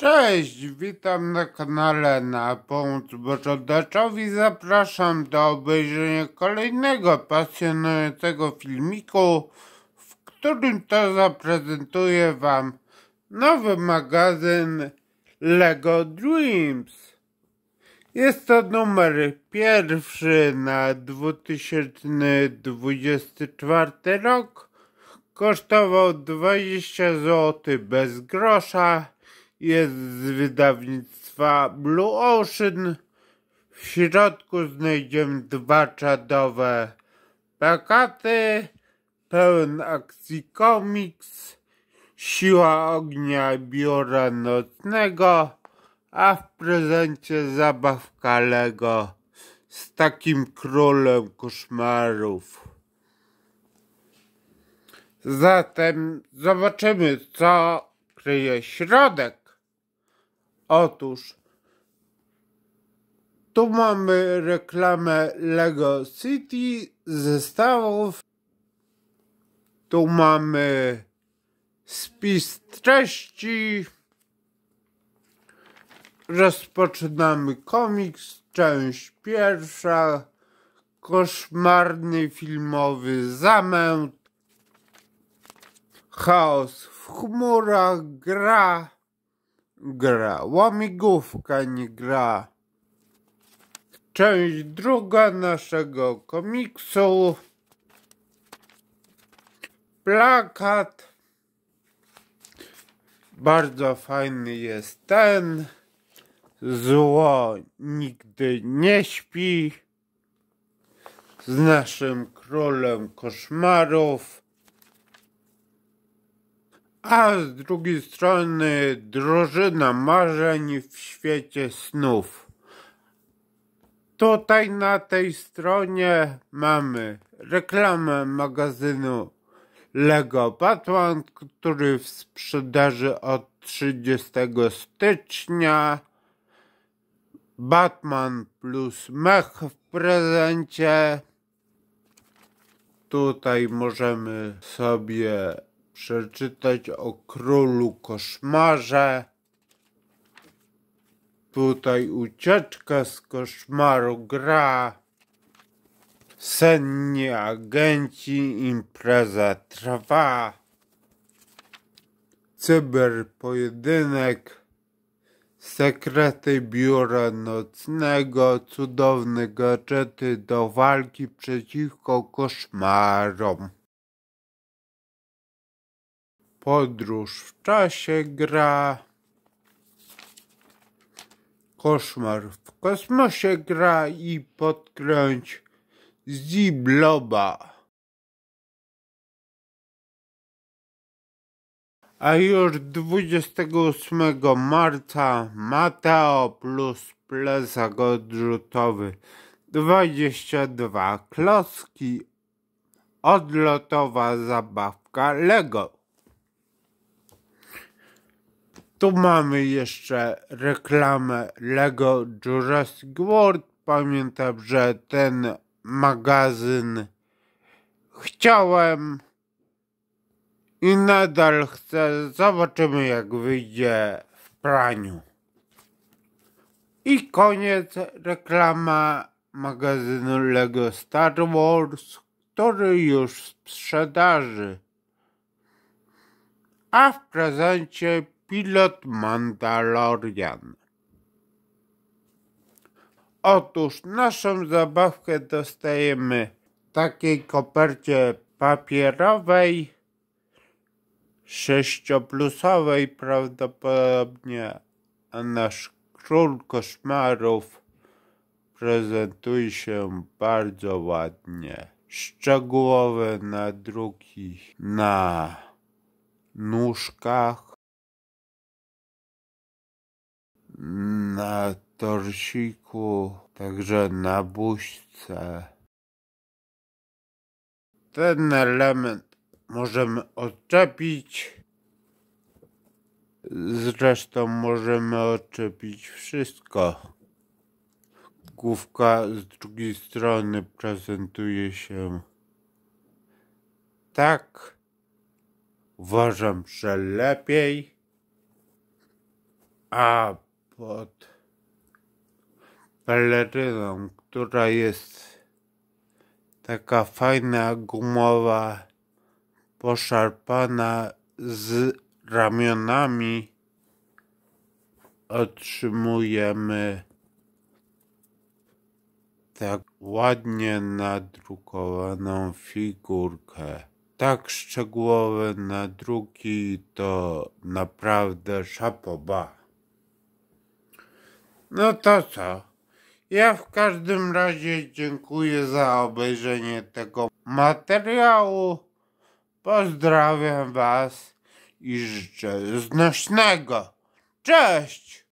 Cześć, witam na kanale na pomoc Bożodaczowi. Zapraszam do obejrzenia kolejnego pasjonującego filmiku, w którym to zaprezentuję Wam nowy magazyn LEGO Dreams. Jest to numer pierwszy na 2024 rok. Kosztował 20 zł bez grosza jest z wydawnictwa Blue Ocean. W środku znajdziemy dwa czadowe plakaty, pełen akcji komiks, siła ognia biura nocnego, a w prezencie zabawka Lego z takim królem koszmarów. Zatem zobaczymy, co kryje środek. Otóż tu mamy reklamę Lego City zestawów. Tu mamy spis treści. Rozpoczynamy komiks, część pierwsza. Koszmarny filmowy zamęt. Chaos w chmurach, gra gra. Łamigłówka nie gra. Część druga naszego komiksu. Plakat. Bardzo fajny jest ten. Zło nigdy nie śpi. Z naszym królem koszmarów a z drugiej strony drużyna marzeń w świecie snów. Tutaj na tej stronie mamy reklamę magazynu Lego Batman, który w sprzedaży od 30 stycznia. Batman plus mech w prezencie. Tutaj możemy sobie przeczytać o królu koszmarze. Tutaj ucieczka z koszmaru gra. Senni agenci, impreza trwa. Cyberpojedynek, sekrety biura nocnego, cudowne gadżety do walki przeciwko koszmarom. Podróż w czasie gra. Koszmar w kosmosie gra i podkręć Zibloba. A już 28 marca Mateo plus plecak odrzutowy 22 klocki odlotowa zabawka Lego. Tu mamy jeszcze reklamę LEGO Jurassic World. Pamiętam, że ten magazyn chciałem i nadal chcę. Zobaczymy jak wyjdzie w praniu. I koniec reklama magazynu LEGO Star Wars, który już w sprzedaży. A w prezencie pilot Mandalorian. Otóż naszą zabawkę dostajemy w takiej kopercie papierowej, sześcioplusowej prawdopodobnie, a nasz król koszmarów prezentuje się bardzo ładnie. Szczegółowe nadruki na nóżkach, na torsiku, także na buźce. Ten element możemy odczepić. Zresztą możemy odczepić wszystko. Główka z drugiej strony prezentuje się tak. Uważam, że lepiej. A pod peleryną, która jest taka fajna, gumowa, poszarpana z ramionami otrzymujemy tak ładnie nadrukowaną figurkę. Tak szczegółowe nadruki to naprawdę szapoba. No to co? Ja w każdym razie dziękuję za obejrzenie tego materiału. Pozdrawiam Was i życzę znośnego. Cześć!